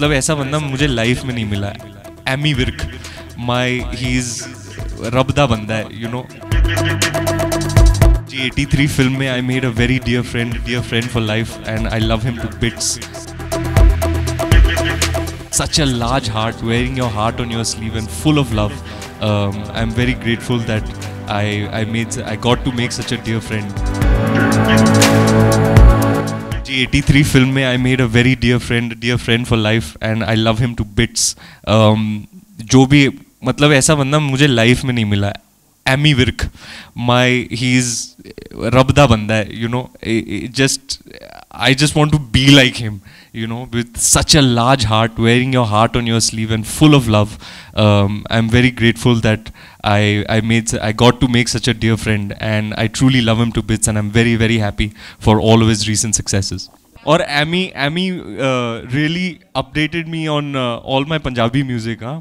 मतलब ऐसा बंदा मुझे लाइफ में नहीं मिला Ammy Virk my he is रबदा बंदा है यू नो जी एटी थ्री फिल्म में I made a very dear friend dear friend for life and I love him to bits such a large heart wearing your heart on your sleeve and full of love I am very grateful that I I made I got to make such a dear friend जी 83 film में I made a very dear friend dear friend for life and I love him to bits जो भी मतलब ऐसा बंदा मुझे life में नहीं मिला Ami Virk my he is रबदा बंदा है you know just I just want to be like you know, with such a large heart, wearing your heart on your sleeve and full of love. Um, I'm very grateful that I, I made I got to make such a dear friend, and I truly love him to bits, and I'm very very happy for all of his recent successes. Or Ami Ammy really updated me on all my Punjabi music हाँ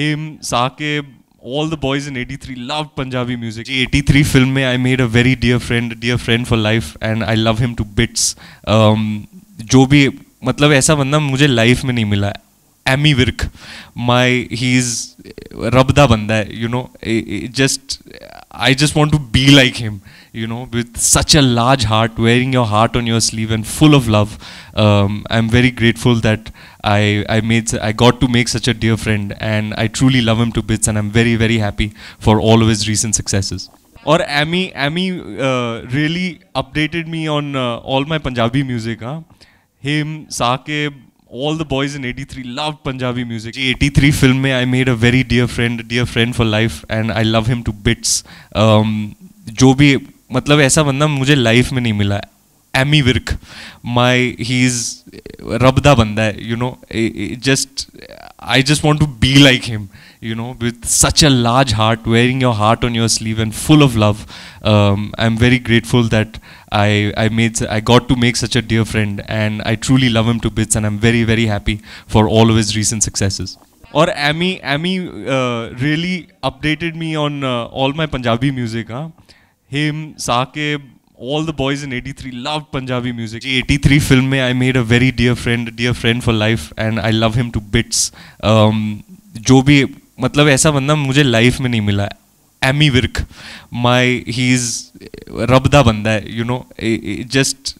him Saqib all the boys in 83 loved Punjabi music. 83 film में I made a very dear friend, dear friend for life and I love him to bits. Um, जो भी मतलब ऐसा बंदा मुझे life में नहीं मिला Ami विर्क my he's इज रबदा You know, know just I just want to be like you know, with such a large heart, wearing your heart on your sleeve and full of love. Um, I'm very grateful that I, I made I got to make such a dear friend, and I truly love him to bits, and I'm very very happy for all of his recent successes. Or Ami Ami uh, really updated me on uh, all my Punjabi music. हाँ him Saqib all the boys in 83 loved Punjabi music. जी 83 film में I made a very dear friend, a dear friend for life and I love him to bits. Um, जो भी मतलब ऐसा बंदा मुझे life में नहीं मिला Ammy Virk my he is रबदा बंदा है you know just I just want to be like him, you know, with such a large heart, wearing your heart on your sleeve and full of love. Um, I'm very grateful that I, I made I got to make such a dear friend, and I truly love him to bits, and I'm very very happy for all of his recent successes. Or Ammy Ammy uh, really updated me on uh, all my Punjabi music, huh? Him, Saqib all the boys in 83 loved Punjabi music. 83 film में I made a very dear friend, dear friend for life, and I love him to bits. Um, जो भी मतलब ऐसा बंदा मुझे life में नहीं मिला Ammy Virk my he is रब दा बंदा है you know just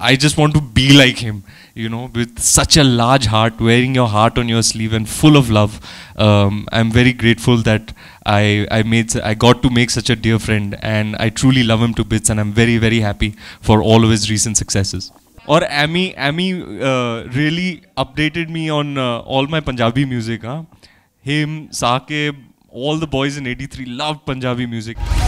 I just want to be like him, you know, with such a large heart, wearing your heart on your sleeve and full of love. Um, I'm very grateful that I, I made, I got to make such a dear friend and I truly love him to bits and I'm very, very happy for all of his recent successes. Or Ami Ami uh, really updated me on uh, all my Punjabi music, हाँ him Saqib all the boys in eighty three love Punjabi